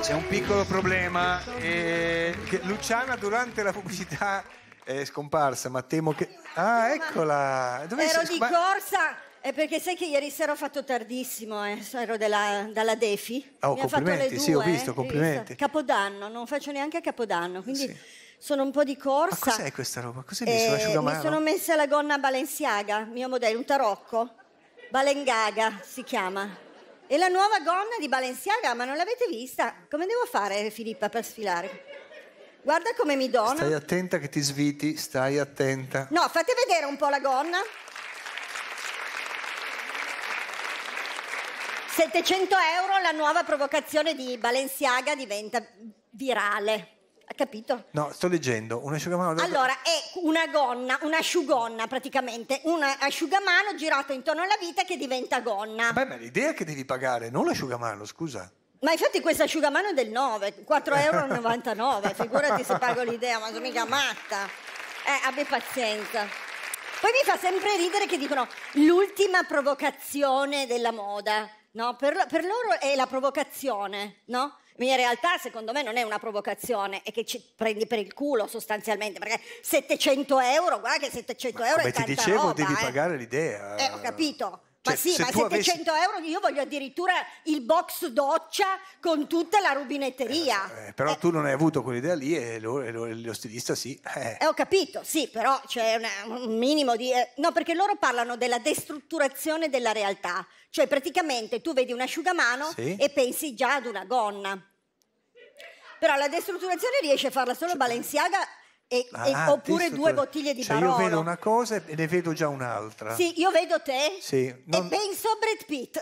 C'è un piccolo problema. Eh, Luciana durante la pubblicità è scomparsa, ma temo che... Ah, eccola! Dove Ero di corsa è perché sai che ieri sera ho fatto tardissimo, eh. ero della, dalla Defi. Oh, Mi complimenti, fatto le due, sì, ho visto, eh, complimenti. Capodanno, non faccio neanche a Capodanno, quindi... Sì sono un po' di corsa. Ma cos'è questa roba? Cos'è lì sull'asciugamano? Eh, mi sono messa la gonna Balenciaga, mio modello, un tarocco. Balengaga si chiama. E la nuova gonna di Balenciaga, ma non l'avete vista? Come devo fare, Filippa, per sfilare? Guarda come mi dona. Stai attenta che ti sviti, stai attenta. No, fate vedere un po' la gonna. 700 euro la nuova provocazione di Balenciaga diventa virale. Ha capito? No, sto leggendo. Un asciugamano. Allora, è una gonna, un'asciugonna praticamente, un asciugamano girato intorno alla vita che diventa gonna. Beh, ma l'idea è che devi pagare, non l'asciugamano, scusa. Ma infatti questo asciugamano è del 9, 4,99 euro, figurati se pago l'idea, ma sono mica matta. Eh, abbi pazienza. Poi mi fa sempre ridere che dicono l'ultima provocazione della moda. No, per, per loro è la provocazione, no? In realtà, secondo me, non è una provocazione, è che ci prendi per il culo sostanzialmente, perché 700 euro, guarda che 700 Ma euro è tanta roba. Come ti dicevo, devi eh. pagare l'idea. Eh, ho capito. Cioè, ma sì, ma 700 avessi... euro io voglio addirittura il box doccia con tutta la rubinetteria. Eh, eh, però eh. tu non hai avuto quell'idea lì e lo, lo, lo stilista sì. Eh. eh. ho capito, sì, però c'è una, un minimo di... Eh, no, perché loro parlano della destrutturazione della realtà. Cioè praticamente tu vedi un asciugamano sì. e pensi già ad una gonna. Però la destrutturazione riesce a farla solo cioè, Balenciaga e, ah, e, oppure due bottiglie di cioè Barolo. Io vedo una cosa e ne vedo già un'altra. Sì, io vedo te sì, non... e penso a Brad Pitt.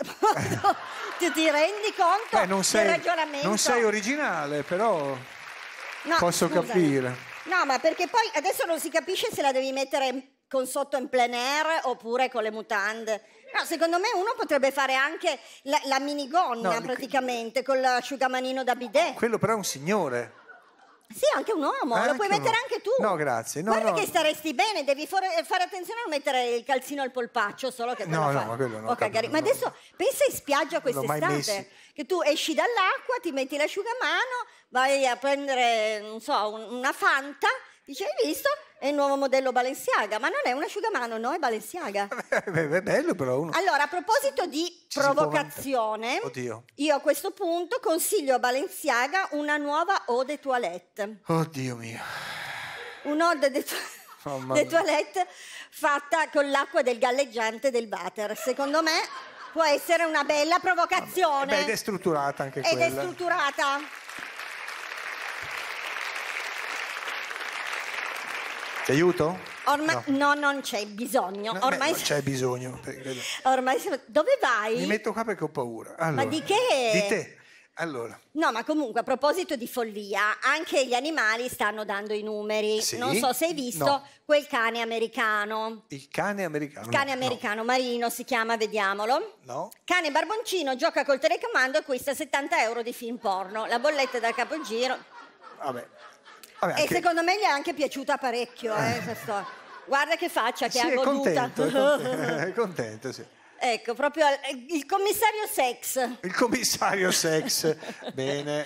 ti, ti, rendi conto Beh, non sei, ragionamento? Non sei originale, però no, posso scusami. capire. No, ma perché poi adesso non si capisce se la devi mettere con sotto in plein air oppure con le mutande. No, secondo me uno potrebbe fare anche la, la minigonna no, praticamente, dico... con l'asciugamanino da bidet. Quello però è un signore. Sì, anche un uomo, anche lo puoi mettere uomo. anche tu. No, grazie. No, Guarda no, che staresti bene, devi for- fare attenzione a non mettere il calzino al polpaccio, solo che no, no, ma quello no. Capito, ma adesso no. pensa in spiaggia quest'estate, che tu esci dall'acqua, ti metti l'asciugamano, vai a prendere, non so, una fanta, dici hai visto, è il nuovo modello Balenciaga, ma non è un asciugamano, no, è Balenciaga. beh, bello però uno. Allora, a proposito di Ci provocazione, io a questo punto consiglio a Balenciaga una nuova eau de toilette. Oddio mio. Un'eau de, de, to- Mamma de toilette fatta con l'acqua del galleggiante del water. Secondo me può essere una bella provocazione. ed è strutturata anche Ed quella. è strutturata. Ti aiuto? Ormai, no. no. non c'è bisogno. No, Ormai... Beh, non c'è bisogno. Ormai Dove vai? Mi metto qua perché ho paura. Allora, ma di che? Di te. Allora. No, ma comunque a proposito di follia, anche gli animali stanno dando i numeri. Sì? Non so se hai visto no. quel cane americano. Il cane americano. Il cane americano marino si chiama, vediamolo. No. Cane barboncino gioca col telecomando e acquista 70 euro di film porno. La bolletta da capogiro. Vabbè. Vabbè, anche... E secondo me gli è anche piaciuta parecchio eh, Guarda che faccia che sì, ha goduta. È contento, è contento, sì. Ecco, proprio il commissario Sex. Il commissario Sex, bene.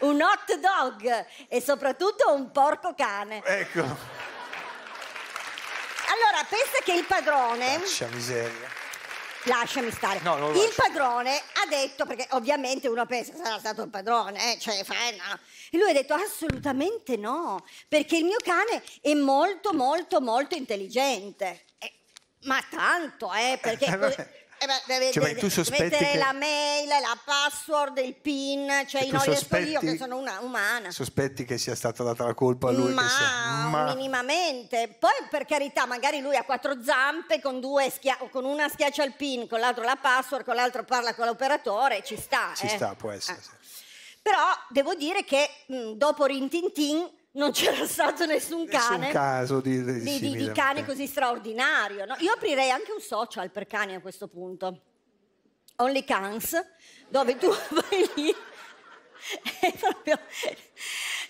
Un hot dog e soprattutto un porco cane. Ecco. Allora, pensa che il padrone... Faccia miseria lasciami stare. No, il padrone ha detto, perché ovviamente uno pensa sarà stato il padrone, eh, cioè, fa, eh, E lui ha detto assolutamente no, perché il mio cane è molto, molto, molto intelligente. Eh, ma tanto, eh, perché... Eh, eh beh, deve, cioè, tu sospetti mettere che... la mail, la password, il pin, cioè, cioè i nodi sospetti... io che sono una umana. Sospetti che sia stata data la colpa a lui? Ma, sia... ma... minimamente. Poi per carità, magari lui ha quattro zampe, con, schia... con, una schiaccia il pin, con l'altro la password, con l'altro parla con l'operatore, ci sta. Ci eh. sta, può essere. Eh. Sì. Però devo dire che mh, dopo Rintintin non c'era stato nessun cane nessun caso di, di, di, di, cane così straordinario. No? Io aprirei anche un social per cani a questo punto. Only Cans, dove tu vai lì è proprio...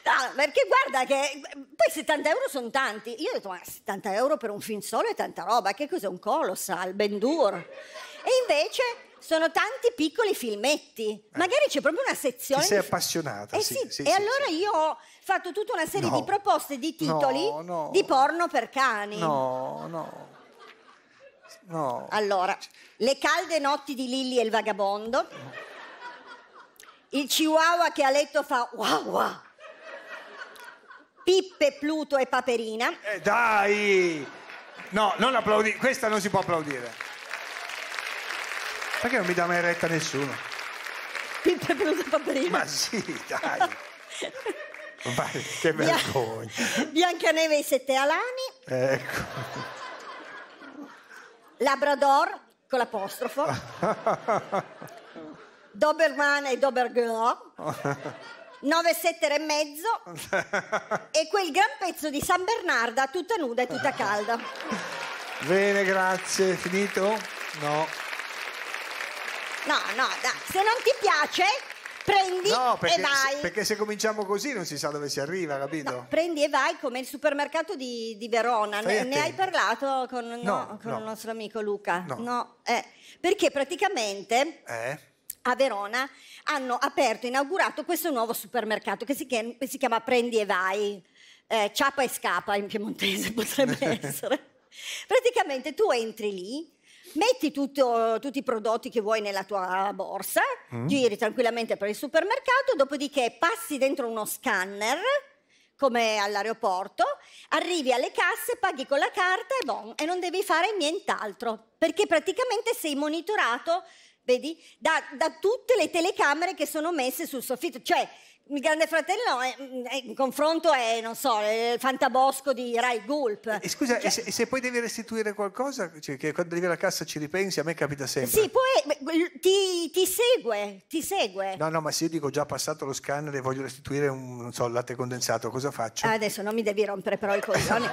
No, perché guarda che poi 70 euro sono tanti. Io ho detto, ma 70 euro per un film solo è tanta roba, che cos'è un colossal, ben dur. E invece sono tanti piccoli filmetti. Eh. Magari c'è proprio una sezione. Ti sei appassionata. Eh sì, sì, sì, e allora io ho fatto tutta una serie no. di proposte di titoli no, no. di porno per cani. No, no. No. Allora, le calde notti di Lilli e il vagabondo. Il chihuahua che a letto fa wow wow. Pippe, Pluto e Paperina. Eh dai! No, non applaudire, questa non si può applaudire. Perché non mi dà mai retta nessuno? Pinta blusa paperina. Ma sì, dai. Vai, che vergogna. Biancaneve e sette alani. Ecco. Labrador con l'apostrofo. Doberman e Dobergirl. 9 setter e mezzo e quel gran pezzo di San Bernarda tutta nuda e tutta calda. Bene, grazie. Finito? No. No, no, dai. Se non ti piace, prendi no, perché, e vai. Se, perché se cominciamo così non si sa dove si arriva, capito? No, prendi e vai come il supermercato di, di Verona. Ne, ne, hai parlato con, no, no, con il nostro amico Luca? No. Eh, perché praticamente... Eh a Verona hanno aperto, inaugurato questo nuovo supermercato che si chiama, si chiama Prendi e Vai, eh, Ciapa e Scapa in piemontese potrebbe essere. Praticamente tu entri lì, metti tutto, tutti i prodotti che vuoi nella tua borsa, mm. giri tranquillamente per il supermercato, dopodiché passi dentro uno scanner come all'aeroporto, arrivi alle casse, paghi con la carta e, bon, e non devi fare nient'altro, perché praticamente sei monitorato, vedi, da, da tutte le telecamere che sono messe sul soffitto, cioè il Grande Fratello è, mm, è, in confronto è, non so, il fantabosco di Rai Gulp. E scusa, cioè... e, se, e, se, poi devi restituire qualcosa, cioè, che quando arrivi alla cassa ci ripensi, a me capita sempre. Sì, poi ti, ti, segue, ti segue. No, no, ma se io dico già passato lo scanner e voglio restituire un, non so, latte condensato, cosa faccio? Adesso non mi devi rompere però i coglioni,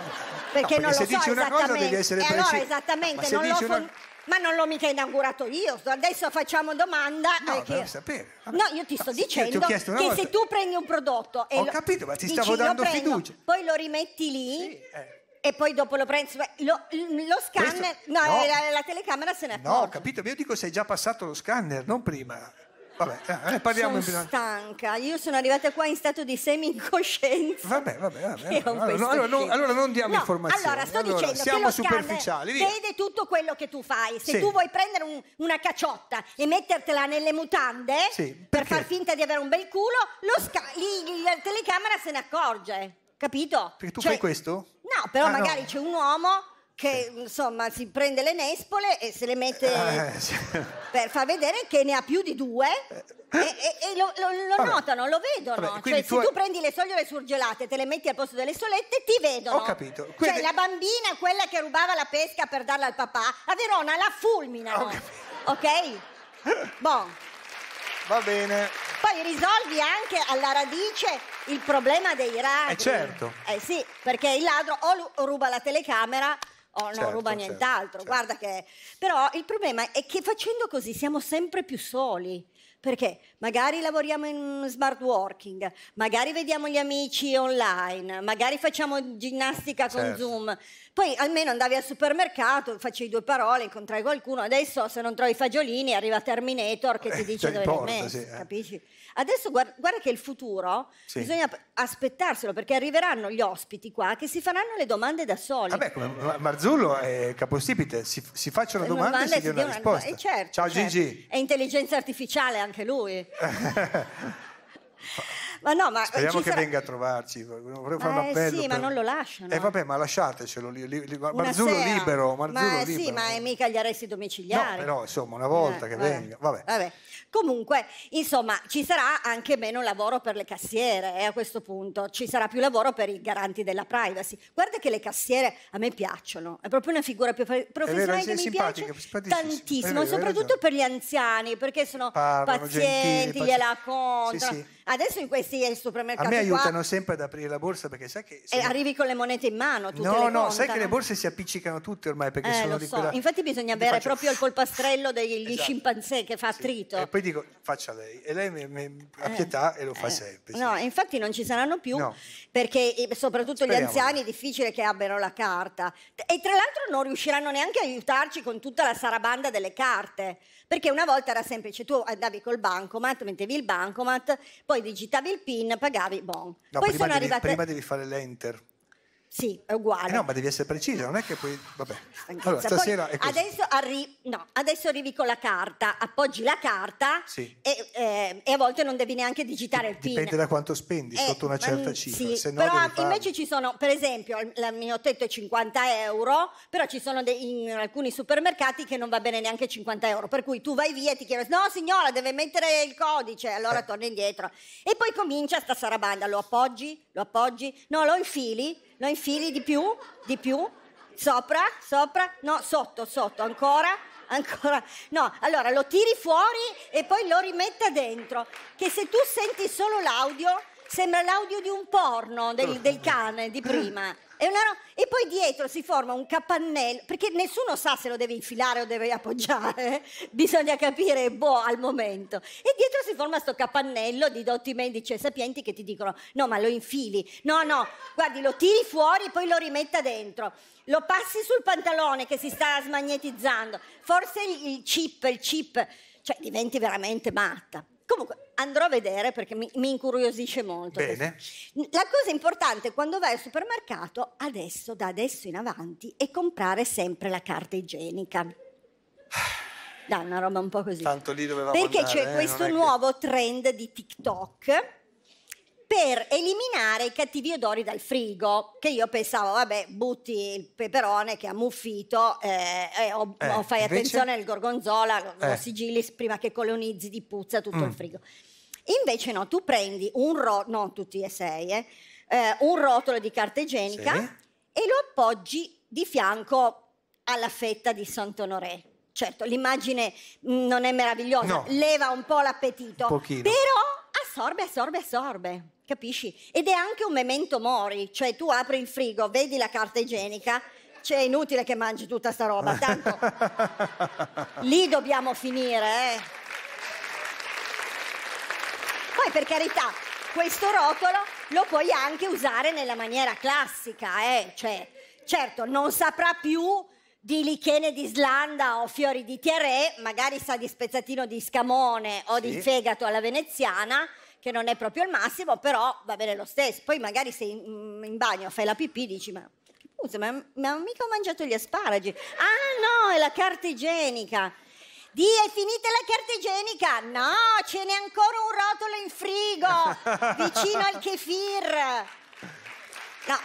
perché, no, perché non lo so esattamente. Cosa, e allora esattamente, non l'ho... Una... Ma non l'ho mica inaugurato io, adesso facciamo domanda. No, che... sapere. Vabbè. No, io ti sto no, dicendo ti che volta. se tu prendi un prodotto e Ho lo... capito, ma ti stavo dando prendo, fiducia. Poi lo rimetti lì. Sì, eh e poi dopo lo prendi cioè, lo, lo scanner Questo, no, no. La, la, telecamera se ne accorge no ho capito io dico sei già passato lo scanner non prima Vabbè, eh, eh cioè, parliamo sono in stanca, io sono arrivata qua in stato di semi-incoscienza. Vabbè, vabbè, vabbè. Allora, no, allora, non, allora, non diamo no, informazioni. Allora, sto allora, dicendo siamo che superficiali, via. vede tutto quello che tu fai. Se sì. tu vuoi prendere un, una caciotta e mettertela nelle mutande sì, per far finta di avere un bel culo, lì, la telecamera se ne accorge, capito? Perché tu cioè, fai questo? No, però ah, magari no. c'è un uomo che insomma si prende le nespole e se le mette eh, sì. per far vedere che ne ha più di due e, e, e, lo, lo, lo notano, lo vedono. Vabbè, cioè, tu se tu hai... prendi le sogliole surgelate, e te le metti al posto delle solette, ti vedono. Ho capito. Cioè, quindi... Cioè, la bambina, quella che rubava la pesca per darla al papà, a Verona la fulmina. ok? Bon. Va bene. Poi risolvi anche alla radice il problema dei ladri. Eh certo. Eh sì, perché il ladro o ruba la telecamera o oh, non certo, ruba certo, nient'altro. certo. Guarda che... Però il problema è che facendo così siamo sempre più soli perché magari lavoriamo in smart working, magari vediamo gli amici online, magari facciamo ginnastica con certo. Zoom. Poi almeno andavi al supermercato, facevi due parole, incontrai qualcuno. Adesso se non trovi i fagiolini arriva Terminator che ti eh, dice cioè, dove importa, li hai messi, sì, eh. Adesso guarda, guarda, che il futuro sì. bisogna aspettarselo perché arriveranno gli ospiti qua che si faranno le domande da soli. Vabbè, come Marzullo è Capostipite si, si facciano domande, domanda e si dia una risposta. Una... Eh, certo, Ciao certo. Gigi. È intelligenza artificiale anche lui. ma no, ma eh, Speriamo che sarà... venga a trovarci, vorrei fare eh, un appello. Sì, per... ma non lo lasciano. E eh, vabbè, ma lasciatecelo lì, lì, lì Marzullo libero, Marzullo ma, libero. Sì, ma è mica gli arresti domiciliari. No, però insomma, una volta eh, che vabbè. venga, vabbè. vabbè. Comunque, insomma, ci sarà anche meno lavoro per le cassiere eh, a questo punto, ci sarà più lavoro per i garanti della privacy. Guarda che le cassiere a me piacciono, è proprio una figura più professionale che mi piace tantissimo, vero, soprattutto per gli anziani, perché sono Parlano, pazienti, pazienti. gliela contano. Sì, sì. Adesso in questi eh, supermercati. A me aiutano qua, sempre ad aprire la borsa perché sai che. E arrivi con le monete in mano. Tutte no, no, sai che le borse si appiccicano tutte ormai perché eh, sono di so. quella... Infatti, bisogna avere faccio... proprio il colpastrello degli esatto. scimpanzé che fa attrito. Sì. E poi dico, faccia lei. E lei mi, mi, ha eh. pietà eh. e lo fa eh. sempre. Sì. No, infatti non ci saranno più no. perché eh, soprattutto Speriamo. gli anziani è difficile che abbiano la carta. E tra l'altro non riusciranno neanche a aiutarci con tutta la sarabanda delle carte. Perché una volta era semplice, tu andavi col bancomat, mettevi il bancomat, poi digitavi il PIN, pagavi, bon. No, poi prima sono devi, arrivate... prima devi fare l'enter. Sì, è uguale. Eh no, ma devi essere precisa, non è che poi... Vabbè. Allora, stasera è così. Adesso, arri- no, adesso arrivi con la carta, appoggi la carta sì. e, eh, e, a volte non devi neanche digitare il PIN. Dipende da quanto spendi, eh, sotto una certa cifra. Sì, no però fare... invece ci sono, per esempio, il, mio tetto è 50 euro, però ci sono dei, in alcuni supermercati che non va bene neanche 50 euro, per cui tu vai via e ti chiedi, no signora, deve mettere il codice, allora eh. torna indietro. E poi comincia sta sarabanda, lo appoggi, lo appoggi, no, lo infili lo infili di più, di più, sopra, sopra, no, sotto, sotto, ancora, ancora. No, allora lo tiri fuori e poi lo rimetta dentro. Che se tu senti solo l'audio, sembra l'audio di un porno del, del cane di prima ro- e poi dietro si forma un capannello, perché nessuno sa se lo deve infilare o deve appoggiare, eh. bisogna capire boh al momento. E dietro si forma questo capannello di dotti medici e sapienti che ti dicono no ma lo infili, no no, guardi lo tiri fuori poi lo rimetta dentro, lo passi sul pantalone che si sta smagnetizzando, forse il chip, il chip, cioè diventi veramente matta. Comunque andrò a vedere perché mi, mi incuriosisce molto. Bene. La cosa importante quando vai al supermercato adesso, da adesso in avanti, è comprare sempre la carta igienica. Dai, una roba un po' così. Tanto lì dovevamo Perché andare, c'è eh, questo nuovo che... trend di TikTok per eliminare i cattivi odori dal frigo, che io pensavo, vabbè, butti il peperone che ha muffito eh, eh, o, eh, o, fai invece... attenzione al gorgonzola, lo eh. sigilli prima che colonizzi di puzza tutto mm. il frigo. Invece no, tu prendi un rotolo, non tutti e sei, eh, eh, un rotolo di carta igienica sì. e lo appoggi di fianco alla fetta di Sant'Onoré. Certo, l'immagine mm, non è meravigliosa, no. leva un po' l'appetito, un però assorbe, assorbe, assorbe, capisci? Ed è anche un memento mori, cioè tu apri il frigo, vedi la carta igienica, cioè è inutile che mangi tutta sta roba, tanto lì dobbiamo finire, eh. Poi per carità, questo rotolo lo puoi anche usare nella maniera classica, eh? cioè, certo, non saprà più di lichene d'Islanda o fiori di Thierry, magari sa di spezzatino di scamone o sì. di fegato alla veneziana, che non è proprio il massimo, però va bene lo stesso. Poi magari sei mm, in, bagno, fai la pipì, dici ma scusa, ma, ma mica ho mangiato gli asparagi. Ah no, è la carta igienica. Di, è finita la carta igienica? No, ce n'è ancora un rotolo in frigo, vicino al kefir. No,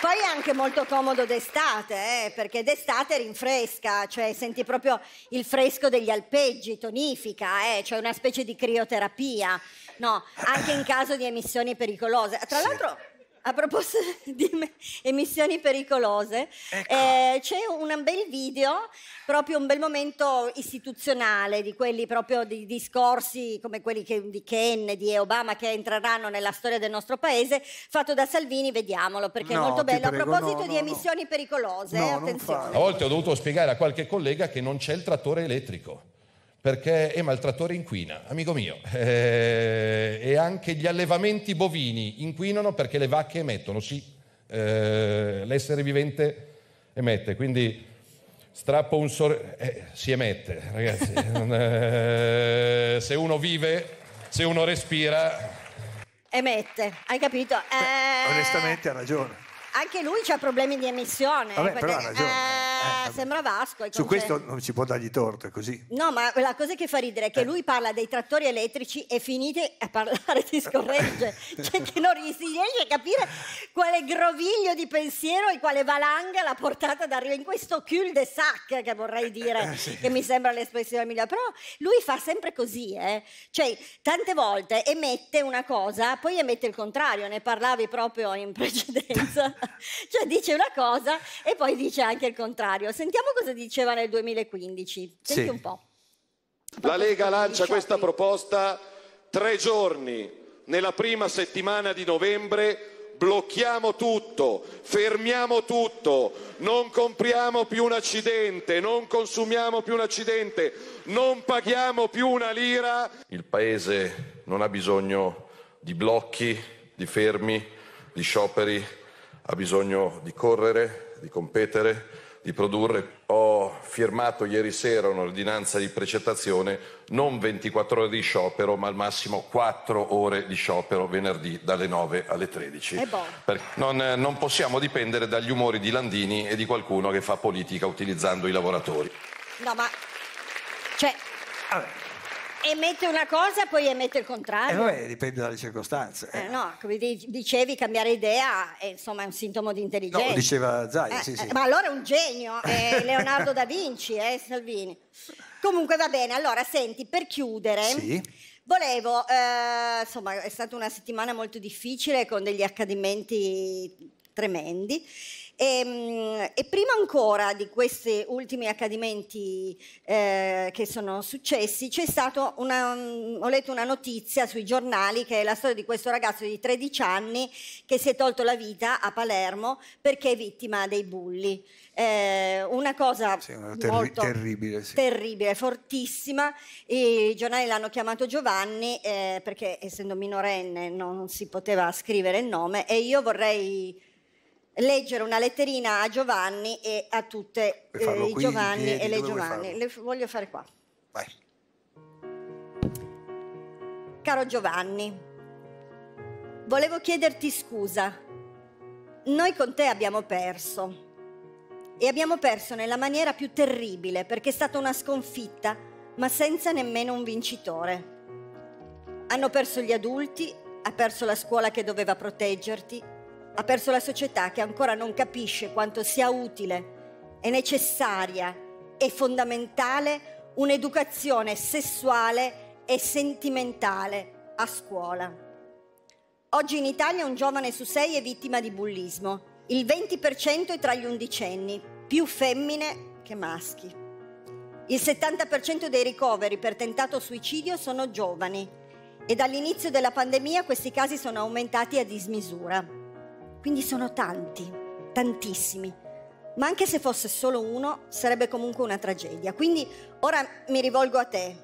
Poi è anche molto comodo d'estate, eh, perché d'estate rinfresca, cioè senti proprio il fresco degli alpeggi, tonifica, eh, cioè una specie di crioterapia, no? Anche in caso di emissioni pericolose. Tra l'altro a proposito di emissioni pericolose, ecco. eh, c'è un bel video, proprio un bel momento istituzionale di quelli proprio di discorsi come quelli che, di Kennedy e Obama che entreranno nella storia del nostro paese, fatto da Salvini, vediamolo perché no, è molto bello. Prego, a proposito no, no, di emissioni pericolose, attenzione. volte ho dovuto spiegare a qualche collega che non c'è il trattore elettrico perché eh, ma il trattore inquina, amico mio, eh, e anche gli allevamenti bovini inquinano perché le vacche emettono, sì, eh, l'essere vivente emette, quindi strappo un sorriso, eh, si emette, ragazzi, eh, se uno vive, se uno respira... Emette, hai capito? Beh, eh, onestamente ha ragione. Anche lui ha problemi di emissione. Vabbè, perché, però ha ragione eh, sembra Vasco. Su questo non si può dargli torto, è così. No, ma la cosa che fa ridere è che eh. lui parla dei trattori elettrici e finite a parlare di scorregge. cioè che non si riesce a capire quale groviglio di pensiero e quale valanga l'ha portata ad arrivare in questo cul de sac che vorrei eh, dire, eh, sì. che mi sembra l'espressione migliore. Però lui fa sempre così, eh. Cioè, tante volte emette una cosa, poi emette il contrario, ne parlavi proprio in precedenza. cioè dice una cosa e poi dice anche il contrario contrario. Sentiamo cosa diceva nel 2015. Senti sì. un po'. La Lega lancia questa proposta tre giorni, nella prima settimana di novembre blocchiamo tutto, fermiamo tutto, non compriamo più un accidente, non consumiamo più un accidente, non paghiamo più una lira. Il Paese non ha bisogno di blocchi, di fermi, di scioperi, ha bisogno di correre, di competere di produrre. Ho firmato ieri sera un'ordinanza di precettazione, non 24 ore di sciopero, ma al massimo 4 ore di sciopero venerdì dalle 9 alle 13. Boh. Non, non possiamo dipendere dagli umori di Landini e di qualcuno che fa politica utilizzando i lavoratori. No, ma... Cioè emette una cosa e poi emette il contrario. Eh, vabbè, dipende dalle circostanze. Eh, eh. no, come dicevi, cambiare idea è, insomma, è un sintomo di intelligenza. No, diceva Zai, eh, sì, sì. Eh, ma allora è un genio, è Leonardo da Vinci, eh, Salvini. Comunque va bene, allora senti, per chiudere... Sì. Volevo, eh, insomma, è stata una settimana molto difficile con degli accadimenti tremendi e, ehm, e prima ancora di questi ultimi accadimenti eh, che sono successi, c'è stata una, mm, ho letto una notizia sui giornali che è la storia di questo ragazzo di 13 anni che si è tolto la vita a Palermo perché è vittima dei bulli. Eh, una cosa sì, una terri- terribile, sì. terribile, fortissima. I giornali l'hanno chiamato Giovanni eh, perché essendo minorenne non si poteva scrivere il nome e io vorrei leggere una letterina a Giovanni e a tutte eh, i Giovanni e le Giovanni. Le voglio fare qua. Vai. Caro Giovanni, volevo chiederti scusa. Noi con te abbiamo perso. E abbiamo perso nella maniera più terribile, perché è stata una sconfitta, ma senza nemmeno un vincitore. Hanno perso gli adulti, ha perso la scuola che doveva proteggerti, ha perso la società che ancora non capisce quanto sia utile e necessaria e fondamentale un'educazione sessuale e sentimentale a scuola. Oggi in Italia un giovane su sei è vittima di bullismo, il 20% è tra gli undicenni, più femmine che maschi. Il 70% dei ricoveri per tentato suicidio sono giovani e dall'inizio della pandemia questi casi sono aumentati a dismisura. Quindi sono tanti, tantissimi. Ma anche se fosse solo uno, sarebbe comunque una tragedia. Quindi ora mi rivolgo a te,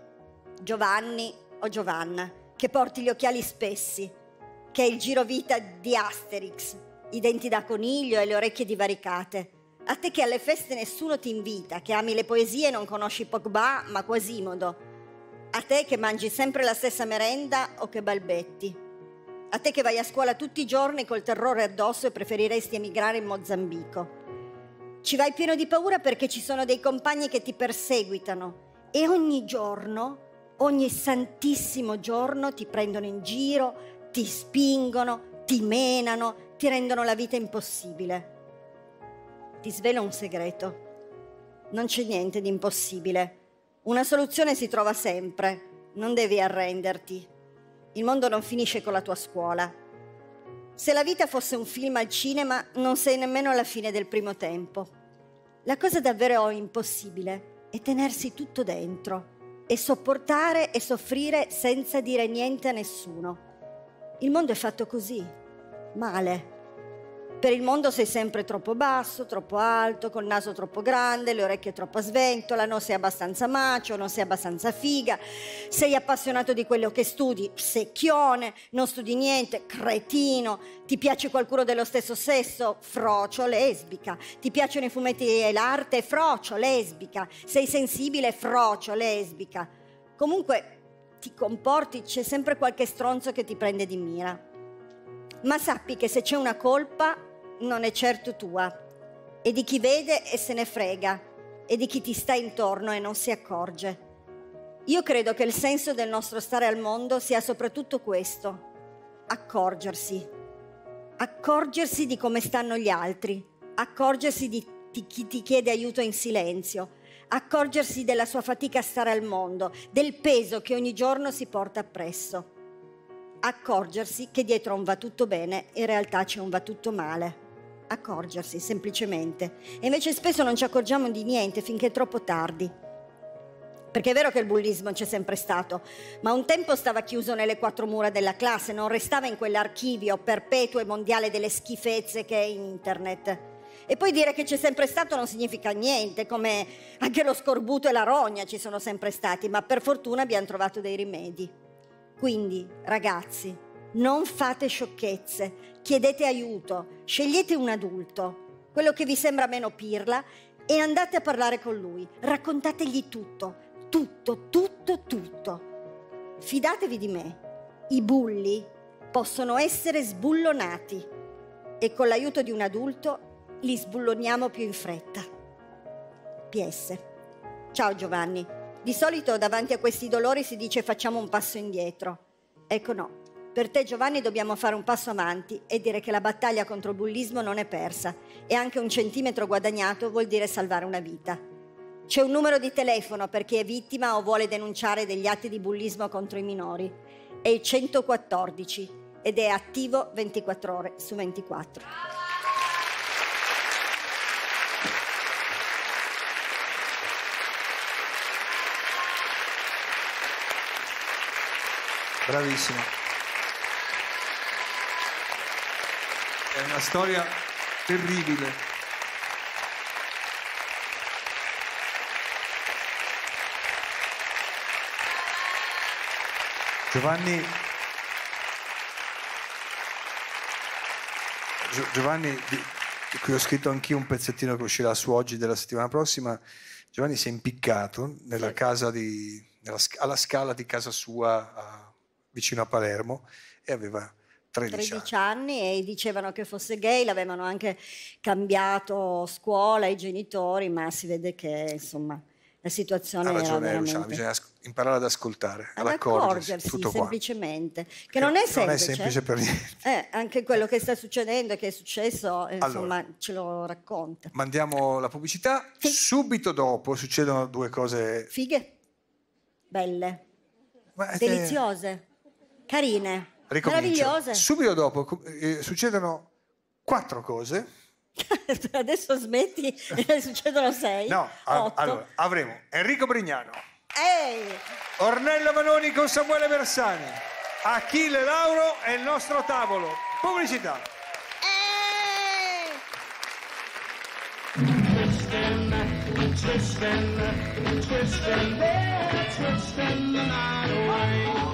Giovanni o Giovanna, che porti gli occhiali spessi, che è il girovita di Asterix, i denti da coniglio e le orecchie divaricate. A te che alle feste nessuno ti invita, che ami le poesie e non conosci Pogba, ma Quasimodo. A te che mangi sempre la stessa merenda o che balbetti a te che vai a scuola tutti i giorni col terrore addosso e preferiresti emigrare in Mozambico. Ci vai pieno di paura perché ci sono dei compagni che ti perseguitano e ogni giorno, ogni santissimo giorno ti prendono in giro, ti spingono, ti menano, ti rendono la vita impossibile. Ti svelo un segreto. Non c'è niente di impossibile. Una soluzione si trova sempre. Non devi arrenderti. Il mondo non finisce con la tua scuola. Se la vita fosse un film al cinema, non sei nemmeno alla fine del primo tempo. La cosa davvero impossibile è tenersi tutto dentro e sopportare e soffrire senza dire niente a nessuno. Il mondo è fatto così, male. Per il mondo sei sempre troppo basso, troppo alto, col naso troppo grande, le orecchie troppo a sventola, non sei abbastanza macio, non sei abbastanza figa, sei appassionato di quello che studi, secchione, non studi niente, cretino, ti piace qualcuno dello stesso sesso, frocio, lesbica, ti piacciono i fumetti e l'arte, frocio, lesbica, sei sensibile, frocio, lesbica. Comunque ti comporti, c'è sempre qualche stronzo che ti prende di mira ma sappi che se c'è una colpa non è certo tua, e di chi vede e se ne frega, e di chi ti sta intorno e non si accorge. Io credo che il senso del nostro stare al mondo sia soprattutto questo, accorgersi, accorgersi di come stanno gli altri, accorgersi di chi ti chiede aiuto in silenzio, accorgersi della sua fatica a stare al mondo, del peso che ogni giorno si porta appresso, accorgersi che dietro un va tutto bene in realtà c'è un va tutto male accorgersi semplicemente. E invece spesso non ci accorgiamo di niente finché è troppo tardi. Perché è vero che il bullismo c'è sempre stato, ma un tempo stava chiuso nelle quattro mura della classe, non restava in quell'archivio perpetuo e mondiale delle schifezze che è internet. E poi dire che c'è sempre stato non significa niente, come anche lo scorbuto e la rogna ci sono sempre stati, ma per fortuna abbiamo trovato dei rimedi. Quindi, ragazzi, non fate sciocchezze, chiedete aiuto, scegliete un adulto, quello che vi sembra meno pirla, e andate a parlare con lui, raccontategli tutto, tutto, tutto, tutto. Fidatevi di me, i bulli possono essere sbullonati e con l'aiuto di un adulto li sbulloniamo più in fretta. PS. Ciao Giovanni. Di solito davanti a questi dolori si dice facciamo un passo indietro. Ecco no, per te Giovanni dobbiamo fare un passo avanti e dire che la battaglia contro il bullismo non è persa e anche un centimetro guadagnato vuol dire salvare una vita. C'è un numero di telefono per chi è vittima o vuole denunciare degli atti di bullismo contro i minori. È il 114 ed è attivo 24 ore su 24. Bravissimo. una storia terribile. Giovanni, Giovanni, di cui ho scritto anch'io un pezzettino che uscirà su oggi della settimana prossima, Giovanni si è impiccato nella casa di, nella, alla scala di casa sua a, vicino a Palermo e aveva 13, 13 anni. anni. e dicevano che fosse gay, l'avevano anche cambiato scuola, i genitori, ma si vede che insomma la situazione ha ragione veramente... bisogna imparare ad ascoltare, ad, ad accorgersi, accorgersi tutto semplicemente, che, che non è semplice. Non è semplice per eh. niente. Eh, anche quello che sta succedendo e che è successo, eh, allora, ce lo racconta. Mandiamo la pubblicità, subito dopo succedono due cose... Fighe, belle, Ma, deliziose, eh... carine ricomincia. Subito dopo eh, succedono quattro cose. Adesso smetti, eh, succedono sei. No, a- allora avremo Enrico Brignano, Ehi. Ornella Manoni con Samuele Bersani, Achille Lauro e il nostro tavolo. Pubblicità. Ehi.